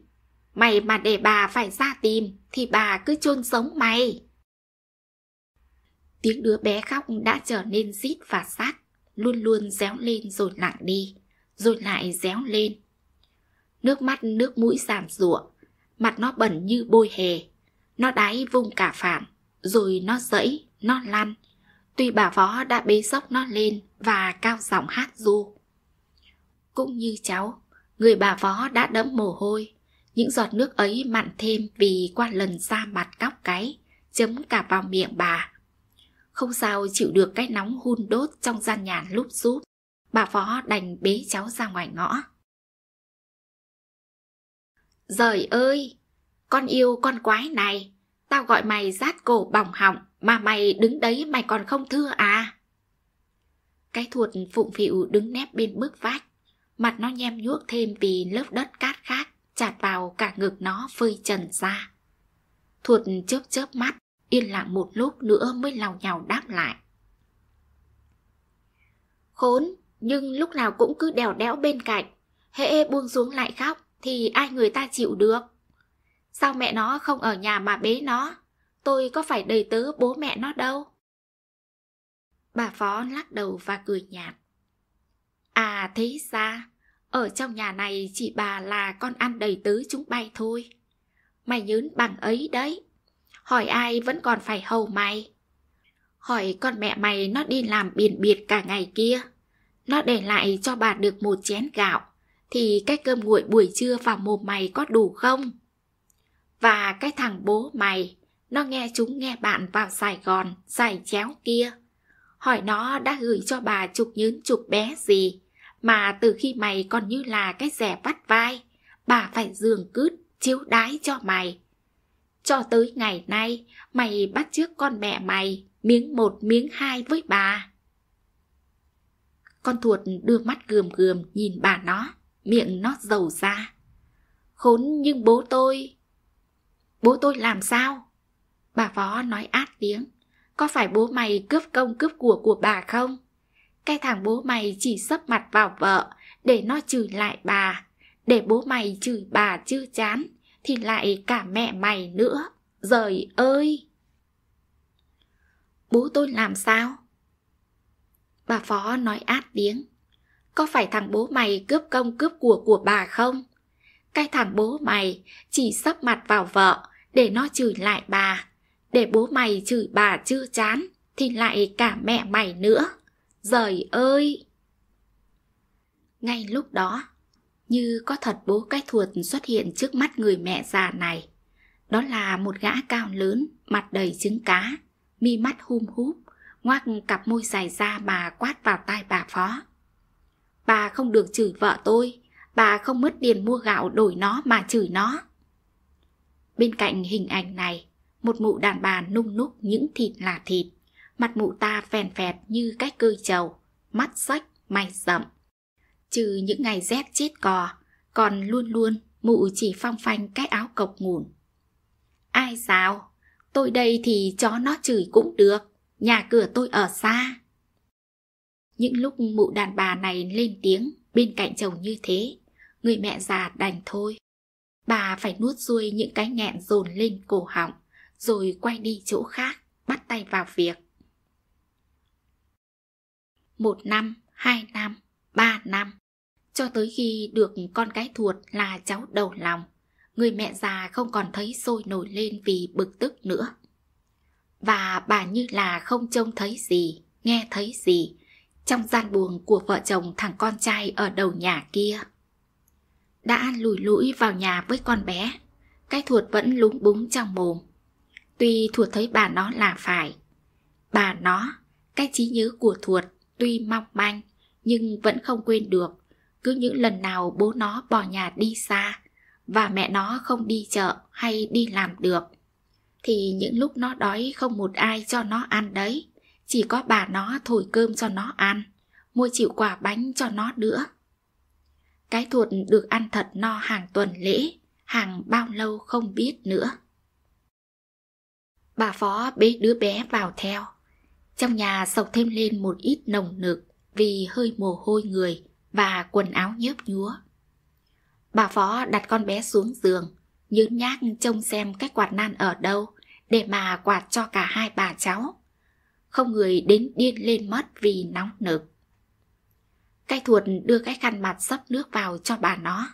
Mày mà để bà phải ra tìm thì bà cứ chôn sống mày. Tiếng đứa bé khóc đã trở nên rít và sát, luôn luôn réo lên rồi lặng đi, rồi lại réo lên. Nước mắt nước mũi giảm rụa, mặt nó bẩn như bôi hề. Nó đáy vùng cả phản, rồi nó dẫy, nó lăn. Tuy bà võ đã bế sốc nó lên và cao giọng hát ru. Cũng như cháu, Người bà võ đã đẫm mồ hôi Những giọt nước ấy mặn thêm vì qua lần ra mặt cóc cái Chấm cả vào miệng bà Không sao chịu được cái nóng hun đốt trong gian nhà lúc rút Bà võ đành bế cháu ra ngoài ngõ Giời ơi! Con yêu con quái này! Tao gọi mày rát cổ bỏng họng mà mày đứng đấy mày còn không thưa à? Cái thuột phụng phịu đứng nép bên bước vách mặt nó nhem nhuốc thêm vì lớp đất cát khác chạt vào cả ngực nó phơi trần ra. Thuật chớp chớp mắt, yên lặng một lúc nữa mới lào nhào đáp lại. Khốn, nhưng lúc nào cũng cứ đèo đẽo bên cạnh, hễ buông xuống lại khóc thì ai người ta chịu được. Sao mẹ nó không ở nhà mà bế nó? Tôi có phải đầy tớ bố mẹ nó đâu. Bà Phó lắc đầu và cười nhạt. À thế ra, ở trong nhà này chị bà là con ăn đầy tứ chúng bay thôi. Mày nhớn bằng ấy đấy. Hỏi ai vẫn còn phải hầu mày. Hỏi con mẹ mày nó đi làm biển biệt cả ngày kia. Nó để lại cho bà được một chén gạo. Thì cái cơm nguội buổi trưa vào mồm mày có đủ không? Và cái thằng bố mày, nó nghe chúng nghe bạn vào Sài Gòn, giải chéo kia. Hỏi nó đã gửi cho bà chục nhớn chục bé gì mà từ khi mày còn như là cái rẻ vắt vai, bà phải giường cứt chiếu đái cho mày. Cho tới ngày nay, mày bắt trước con mẹ mày, miếng một miếng hai với bà. Con thuột đưa mắt gườm gườm nhìn bà nó, miệng nó dầu ra. Khốn nhưng bố tôi... Bố tôi làm sao? Bà phó nói át tiếng. Có phải bố mày cướp công cướp của của bà không? Cái thằng bố mày chỉ sấp mặt vào vợ Để nó chửi lại bà Để bố mày chửi bà chưa chán Thì lại cả mẹ mày nữa Giời ơi Bố tôi làm sao? Bà Phó nói át tiếng Có phải thằng bố mày cướp công cướp của của bà không? Cái thằng bố mày chỉ sấp mặt vào vợ Để nó chửi lại bà Để bố mày chửi bà chưa chán Thì lại cả mẹ mày nữa giời ơi ngay lúc đó như có thật bố cái thuật xuất hiện trước mắt người mẹ già này đó là một gã cao lớn mặt đầy trứng cá mi mắt hum húp ngoác cặp môi dài ra mà quát vào tai bà phó bà không được chửi vợ tôi bà không mất tiền mua gạo đổi nó mà chửi nó bên cạnh hình ảnh này một mụ đàn bà nung núc những thịt là thịt mặt mụ ta phèn phẹt như cái cơi trầu, mắt sách, mày rậm. Trừ những ngày rét chết cò, còn luôn luôn mụ chỉ phong phanh cái áo cộc ngủn. Ai sao? Tôi đây thì chó nó chửi cũng được, nhà cửa tôi ở xa. Những lúc mụ đàn bà này lên tiếng bên cạnh chồng như thế, người mẹ già đành thôi. Bà phải nuốt xuôi những cái nghẹn dồn lên cổ họng, rồi quay đi chỗ khác, bắt tay vào việc một năm, hai năm, ba năm, cho tới khi được con cái thuộc là cháu đầu lòng, người mẹ già không còn thấy sôi nổi lên vì bực tức nữa. Và bà như là không trông thấy gì, nghe thấy gì, trong gian buồng của vợ chồng thằng con trai ở đầu nhà kia. Đã lùi lũi vào nhà với con bé, cái thuộc vẫn lúng búng trong mồm. Tuy thuộc thấy bà nó là phải, bà nó, cái trí nhớ của thuộc tuy mong manh nhưng vẫn không quên được cứ những lần nào bố nó bỏ nhà đi xa và mẹ nó không đi chợ hay đi làm được thì những lúc nó đói không một ai cho nó ăn đấy chỉ có bà nó thổi cơm cho nó ăn mua chịu quả bánh cho nó nữa cái thuột được ăn thật no hàng tuần lễ hàng bao lâu không biết nữa bà phó bế đứa bé vào theo trong nhà sộc thêm lên một ít nồng nực vì hơi mồ hôi người và quần áo nhớp nhúa. Bà Phó đặt con bé xuống giường, nhớn nhác trông xem cái quạt nan ở đâu để mà quạt cho cả hai bà cháu. Không người đến điên lên mất vì nóng nực. Cái thuật đưa cái khăn mặt sắp nước vào cho bà nó.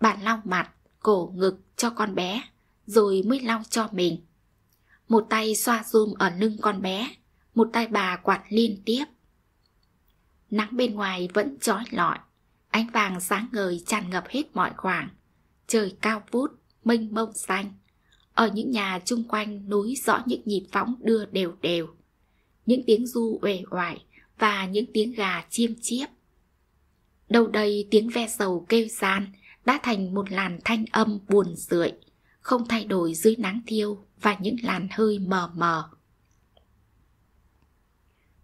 Bà lau mặt, cổ ngực cho con bé, rồi mới lau cho mình. Một tay xoa zoom ở lưng con bé, một tay bà quạt liên tiếp. Nắng bên ngoài vẫn chói lọi, ánh vàng sáng ngời tràn ngập hết mọi khoảng. Trời cao vút, mênh mông xanh. Ở những nhà chung quanh núi rõ những nhịp phóng đưa đều đều. Những tiếng du uể oải và những tiếng gà chiêm chiếp. Đầu đây tiếng ve sầu kêu gian đã thành một làn thanh âm buồn rượi, không thay đổi dưới nắng thiêu và những làn hơi mờ mờ.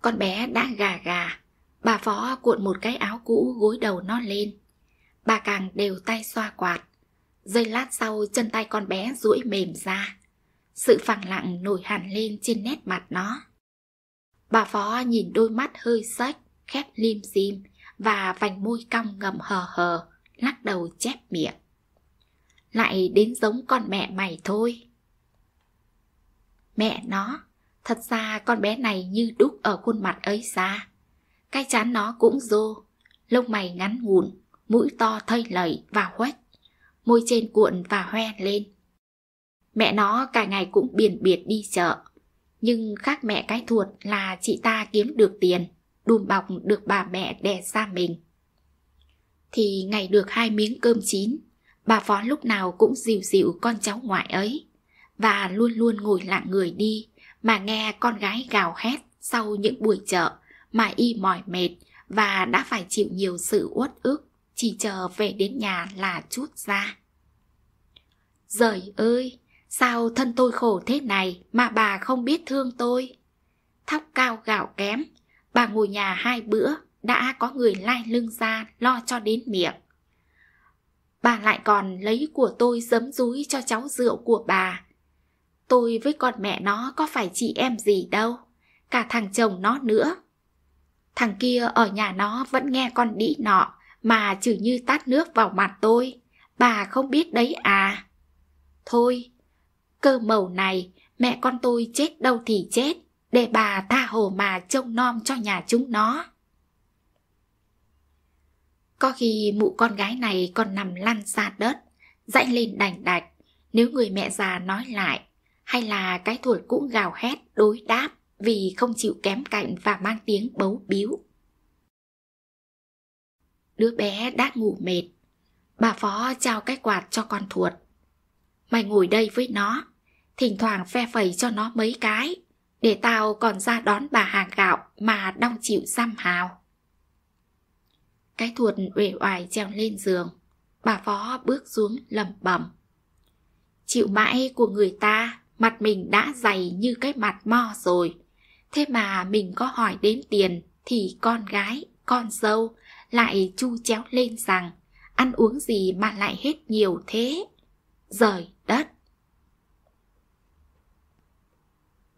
Con bé đã gà gà, bà phó cuộn một cái áo cũ gối đầu nó lên. Bà càng đều tay xoa quạt, giây lát sau chân tay con bé duỗi mềm ra. Sự phẳng lặng nổi hẳn lên trên nét mặt nó. Bà phó nhìn đôi mắt hơi sách, khép lim dim và vành môi cong ngầm hờ hờ, lắc đầu chép miệng. Lại đến giống con mẹ mày thôi. Mẹ nó, Thật ra con bé này như đúc ở khuôn mặt ấy ra. Cái chán nó cũng rô, lông mày ngắn ngủn, mũi to thây lầy và huếch, môi trên cuộn và hoe lên. Mẹ nó cả ngày cũng biển biệt đi chợ, nhưng khác mẹ cái thuột là chị ta kiếm được tiền, đùm bọc được bà mẹ đẻ ra mình. Thì ngày được hai miếng cơm chín, bà phó lúc nào cũng dìu dịu con cháu ngoại ấy, và luôn luôn ngồi lặng người đi, mà nghe con gái gào hét sau những buổi chợ mà y mỏi mệt và đã phải chịu nhiều sự uất ức chỉ chờ về đến nhà là chút ra. Giời ơi, sao thân tôi khổ thế này mà bà không biết thương tôi? Thóc cao gạo kém, bà ngồi nhà hai bữa đã có người lai lưng ra lo cho đến miệng. Bà lại còn lấy của tôi giấm rúi cho cháu rượu của bà Tôi với con mẹ nó có phải chị em gì đâu Cả thằng chồng nó nữa Thằng kia ở nhà nó vẫn nghe con đĩ nọ Mà chửi như tát nước vào mặt tôi Bà không biết đấy à Thôi Cơ mầu này Mẹ con tôi chết đâu thì chết Để bà tha hồ mà trông nom cho nhà chúng nó Có khi mụ con gái này còn nằm lăn ra đất Dãy lên đành đạch Nếu người mẹ già nói lại hay là cái tuổi cũng gào hét đối đáp vì không chịu kém cạnh và mang tiếng bấu bíu. Đứa bé đã ngủ mệt. Bà phó trao cái quạt cho con thuột. Mày ngồi đây với nó, thỉnh thoảng phe phẩy cho nó mấy cái, để tao còn ra đón bà hàng gạo mà đong chịu xăm hào. Cái thuột uể oải treo lên giường, bà phó bước xuống lầm bẩm. Chịu mãi của người ta Mặt mình đã dày như cái mặt mo rồi. Thế mà mình có hỏi đến tiền thì con gái, con dâu lại chu chéo lên rằng ăn uống gì mà lại hết nhiều thế. Rời đất.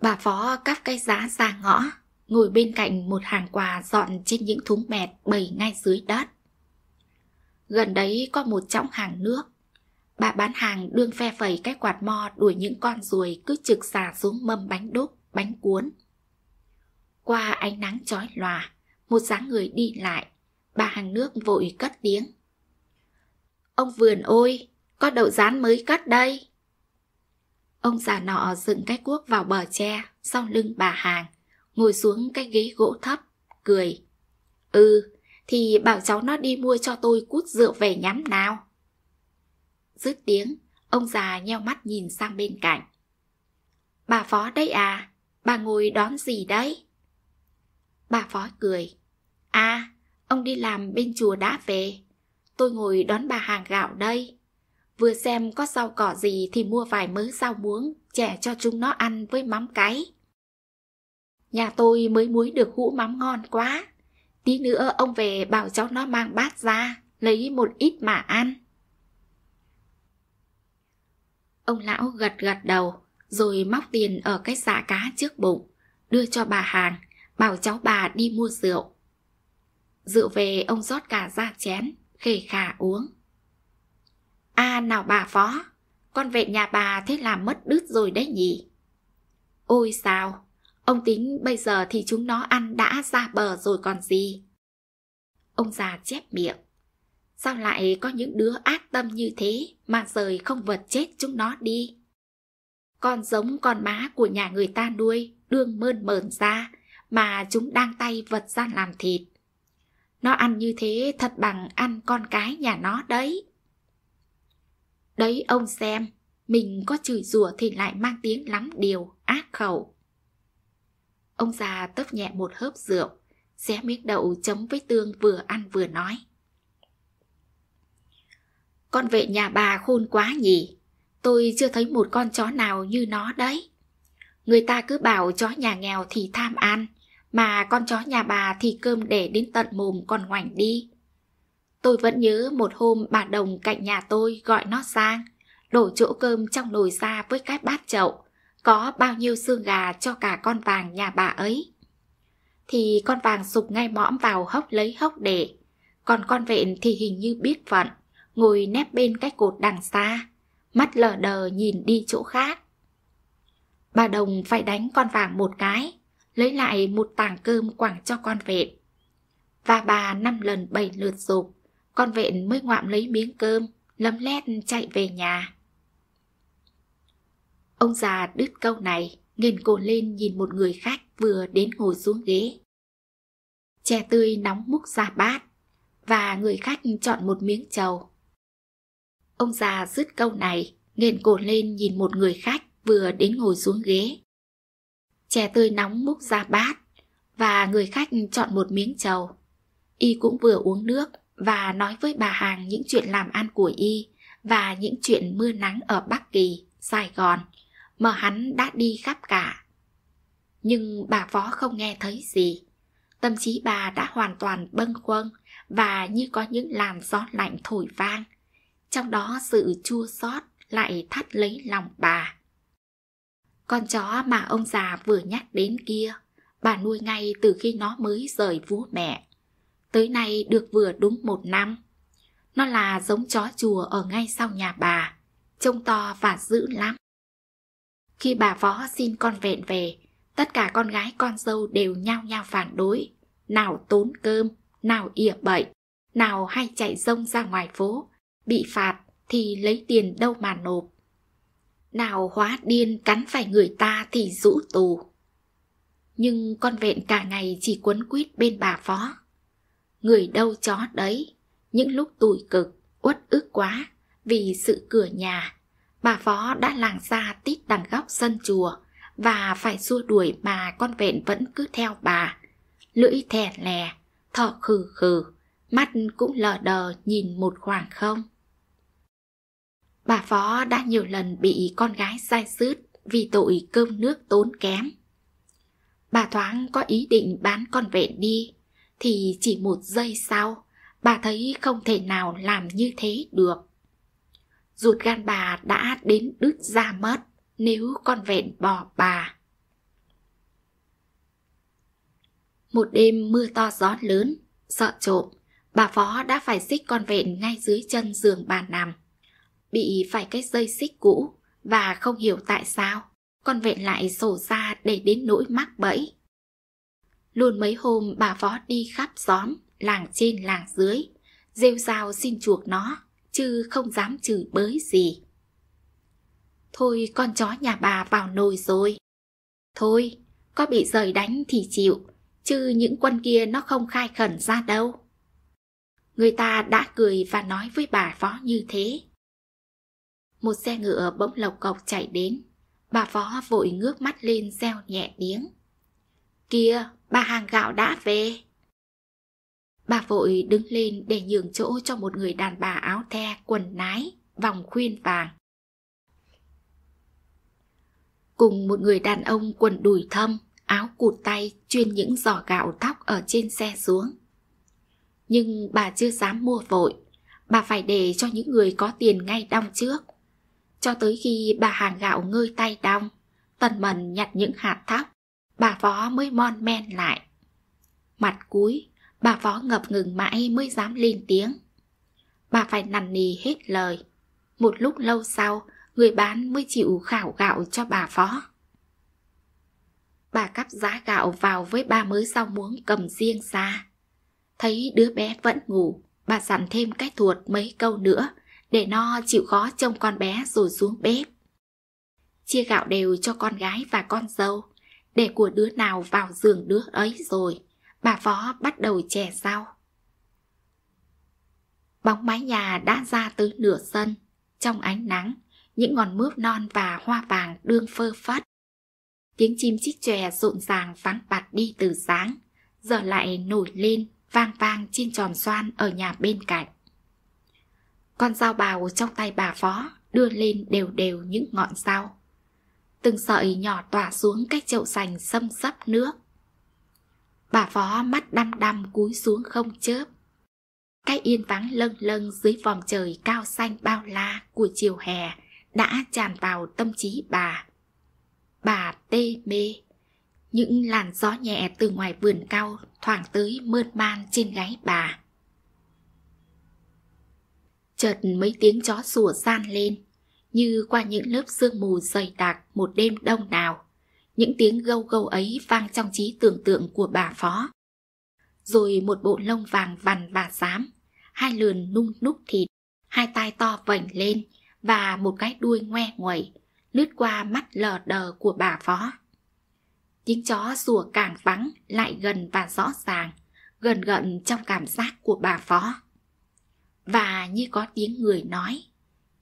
Bà phó cắp cái giá ra ngõ, ngồi bên cạnh một hàng quà dọn trên những thúng mẹt bầy ngay dưới đất. Gần đấy có một chõng hàng nước, Bà bán hàng đương phe phẩy cái quạt mo đuổi những con ruồi cứ trực xả xuống mâm bánh đúc, bánh cuốn. Qua ánh nắng chói lòa, một dáng người đi lại, bà hàng nước vội cất tiếng. Ông vườn ôi, có đậu rán mới cất đây. Ông già nọ dựng cái cuốc vào bờ tre, sau lưng bà hàng, ngồi xuống cái ghế gỗ thấp, cười. Ừ, thì bảo cháu nó đi mua cho tôi cút rượu về nhắm nào dứt tiếng, ông già nheo mắt nhìn sang bên cạnh. Bà phó đấy à, bà ngồi đón gì đấy? Bà phó cười. À, ông đi làm bên chùa đã về. Tôi ngồi đón bà hàng gạo đây. Vừa xem có rau cỏ gì thì mua vài mớ rau muống, trẻ cho chúng nó ăn với mắm cái. Nhà tôi mới muối được hũ mắm ngon quá. Tí nữa ông về bảo cháu nó mang bát ra, lấy một ít mà ăn. Ông lão gật gật đầu, rồi móc tiền ở cái dạ cá trước bụng, đưa cho bà hàng, bảo cháu bà đi mua rượu. Rượu về ông rót cả ra chén, khề khà uống. a à, nào bà phó, con vệ nhà bà thế là mất đứt rồi đấy nhỉ? Ôi sao, ông tính bây giờ thì chúng nó ăn đã ra bờ rồi còn gì? Ông già chép miệng. Sao lại có những đứa ác tâm như thế mà rời không vật chết chúng nó đi? Con giống con má của nhà người ta nuôi, đương mơn mờn ra, mà chúng đang tay vật ra làm thịt. Nó ăn như thế thật bằng ăn con cái nhà nó đấy. Đấy ông xem, mình có chửi rủa thì lại mang tiếng lắm điều, ác khẩu. Ông già tấp nhẹ một hớp rượu, xé miếng đậu chấm với tương vừa ăn vừa nói. Con vệ nhà bà khôn quá nhỉ. Tôi chưa thấy một con chó nào như nó đấy. Người ta cứ bảo chó nhà nghèo thì tham ăn, mà con chó nhà bà thì cơm để đến tận mồm còn ngoảnh đi. Tôi vẫn nhớ một hôm bà đồng cạnh nhà tôi gọi nó sang, đổ chỗ cơm trong nồi ra với cái bát chậu, có bao nhiêu xương gà cho cả con vàng nhà bà ấy. Thì con vàng sụp ngay mõm vào hốc lấy hốc để, còn con vện thì hình như biết phận, ngồi nép bên cái cột đằng xa, mắt lờ đờ nhìn đi chỗ khác. Bà Đồng phải đánh con vàng một cái, lấy lại một tảng cơm quẳng cho con vẹn. Và bà năm lần bảy lượt dục, con vẹn mới ngoạm lấy miếng cơm, lấm lét chạy về nhà. Ông già đứt câu này, nghiền cổ lên nhìn một người khách vừa đến ngồi xuống ghế. Chè tươi nóng múc ra bát, và người khách chọn một miếng trầu. Ông già dứt câu này, nghền cổ lên nhìn một người khách vừa đến ngồi xuống ghế. Chè tươi nóng múc ra bát, và người khách chọn một miếng trầu. Y cũng vừa uống nước và nói với bà hàng những chuyện làm ăn của Y và những chuyện mưa nắng ở Bắc Kỳ, Sài Gòn, mà hắn đã đi khắp cả. Nhưng bà phó không nghe thấy gì. Tâm trí bà đã hoàn toàn bâng khuâng và như có những làn gió lạnh thổi vang – trong đó sự chua xót lại thắt lấy lòng bà. Con chó mà ông già vừa nhắc đến kia, bà nuôi ngay từ khi nó mới rời vú mẹ. Tới nay được vừa đúng một năm. Nó là giống chó chùa ở ngay sau nhà bà, trông to và dữ lắm. Khi bà võ xin con vẹn về, tất cả con gái con dâu đều nhao nhao phản đối. Nào tốn cơm, nào ỉa bậy, nào hay chạy rông ra ngoài phố, bị phạt thì lấy tiền đâu mà nộp. Nào hóa điên cắn phải người ta thì rũ tù. Nhưng con vẹn cả ngày chỉ quấn quýt bên bà phó. Người đâu chó đấy, những lúc tủi cực, uất ức quá vì sự cửa nhà. Bà phó đã làng ra tít đằng góc sân chùa và phải xua đuổi mà con vẹn vẫn cứ theo bà. Lưỡi thẻ lè, thọ khừ khừ, mắt cũng lờ đờ nhìn một khoảng không. Bà Phó đã nhiều lần bị con gái sai sứt vì tội cơm nước tốn kém. Bà thoáng có ý định bán con vẹn đi, thì chỉ một giây sau, bà thấy không thể nào làm như thế được. Ruột gan bà đã đến đứt ra mất nếu con vẹn bỏ bà. Một đêm mưa to gió lớn, sợ trộm, bà phó đã phải xích con vẹn ngay dưới chân giường bà nằm bị phải cái dây xích cũ và không hiểu tại sao con vện lại sổ ra để đến nỗi mắc bẫy. Luôn mấy hôm bà võ đi khắp xóm, làng trên làng dưới, rêu rao xin chuộc nó, chứ không dám chửi bới gì. Thôi con chó nhà bà vào nồi rồi. Thôi, có bị rời đánh thì chịu, chứ những quân kia nó không khai khẩn ra đâu. Người ta đã cười và nói với bà phó như thế. Một xe ngựa bỗng lộc cọc chạy đến Bà phó vội ngước mắt lên reo nhẹ tiếng Kia, bà hàng gạo đã về Bà vội đứng lên để nhường chỗ cho một người đàn bà áo the quần nái, vòng khuyên vàng cùng một người đàn ông quần đùi thâm, áo cụt tay chuyên những giỏ gạo thóc ở trên xe xuống. Nhưng bà chưa dám mua vội, bà phải để cho những người có tiền ngay đong trước cho tới khi bà hàng gạo ngơi tay đong. Tần mần nhặt những hạt thóc, bà phó mới mon men lại. Mặt cuối, bà phó ngập ngừng mãi mới dám lên tiếng. Bà phải nằn nì hết lời. Một lúc lâu sau, người bán mới chịu khảo gạo cho bà phó. Bà cắp giá gạo vào với ba mới rau muống cầm riêng ra. Thấy đứa bé vẫn ngủ, bà dặn thêm cái thuột mấy câu nữa để no chịu khó trông con bé rồi xuống bếp. Chia gạo đều cho con gái và con dâu, để của đứa nào vào giường đứa ấy rồi, bà phó bắt đầu chè sau Bóng mái nhà đã ra tới nửa sân, trong ánh nắng, những ngọn mướp non và hoa vàng đương phơ phất. Tiếng chim chích chòe rộn ràng vắng bặt đi từ sáng, giờ lại nổi lên vang vang trên tròm xoan ở nhà bên cạnh. Con dao bào trong tay bà phó đưa lên đều đều những ngọn dao. Từng sợi nhỏ tỏa xuống cách chậu sành xâm xấp nước. Bà phó mắt đăm đăm cúi xuống không chớp. Cái yên vắng lâng lâng dưới vòm trời cao xanh bao la của chiều hè đã tràn vào tâm trí bà. Bà tê mê. Những làn gió nhẹ từ ngoài vườn cao thoảng tới mơn man trên gáy bà chợt mấy tiếng chó sủa gian lên, như qua những lớp sương mù dày đặc một đêm đông nào. Những tiếng gâu gâu ấy vang trong trí tưởng tượng của bà phó. Rồi một bộ lông vàng vằn bà xám, hai lườn nung núc thịt, hai tai to vảnh lên và một cái đuôi ngoe nguẩy lướt qua mắt lờ đờ của bà phó. Tiếng chó sủa càng vắng lại gần và rõ ràng, gần gận trong cảm giác của bà phó và như có tiếng người nói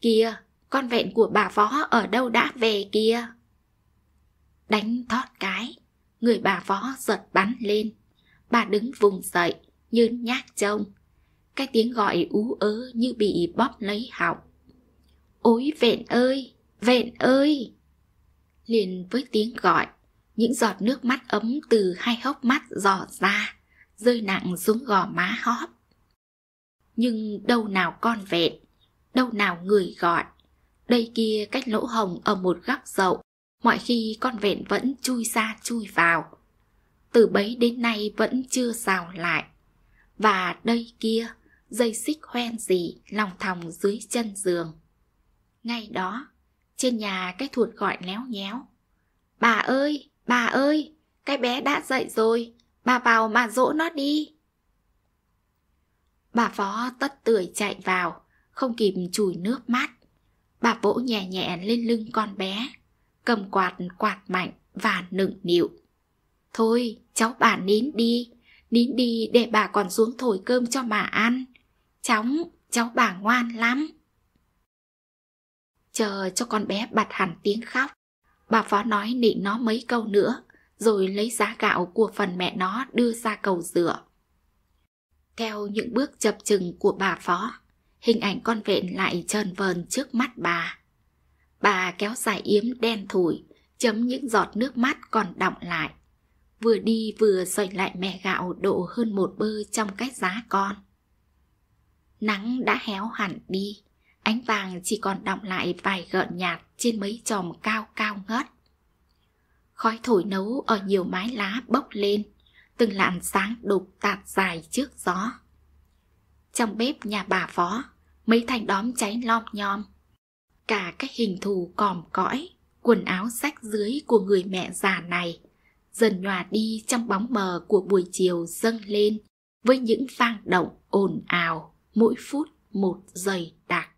kia con vẹn của bà võ ở đâu đã về kia đánh thót cái người bà võ giật bắn lên bà đứng vùng dậy như nhát trông cái tiếng gọi ú ớ như bị bóp lấy họng ôi vẹn ơi vẹn ơi liền với tiếng gọi những giọt nước mắt ấm từ hai hốc mắt dò ra rơi nặng xuống gò má hóp nhưng đâu nào con vẹn, đâu nào người gọn. Đây kia cách lỗ hồng ở một góc rộng, mọi khi con vẹn vẫn chui ra chui vào. Từ bấy đến nay vẫn chưa xào lại. Và đây kia, dây xích hoen gì lòng thòng dưới chân giường. Ngay đó, trên nhà cái thuột gọi léo nhéo. Bà ơi, bà ơi, cái bé đã dậy rồi, bà vào mà dỗ nó đi. Bà phó tất tưởi chạy vào, không kịp chùi nước mắt. Bà vỗ nhẹ nhẹ lên lưng con bé, cầm quạt quạt mạnh và nựng nịu. Thôi, cháu bà nín đi, nín đi để bà còn xuống thổi cơm cho bà ăn. Cháu, cháu bà ngoan lắm. Chờ cho con bé bật hẳn tiếng khóc, bà phó nói nịnh nó mấy câu nữa, rồi lấy giá gạo của phần mẹ nó đưa ra cầu rửa. Theo những bước chập chừng của bà phó, hình ảnh con vện lại trơn vờn trước mắt bà. Bà kéo dài yếm đen thủi, chấm những giọt nước mắt còn đọng lại. Vừa đi vừa xoay lại mẹ gạo độ hơn một bơ trong cái giá con. Nắng đã héo hẳn đi, ánh vàng chỉ còn đọng lại vài gợn nhạt trên mấy chòm cao cao ngất. Khói thổi nấu ở nhiều mái lá bốc lên – từng làn sáng đục tạt dài trước gió. Trong bếp nhà bà phó, mấy thanh đóm cháy lom nhom. Cả cái hình thù còm cõi, quần áo rách dưới của người mẹ già này dần nhòa đi trong bóng mờ của buổi chiều dâng lên với những vang động ồn ào mỗi phút một giày đặc.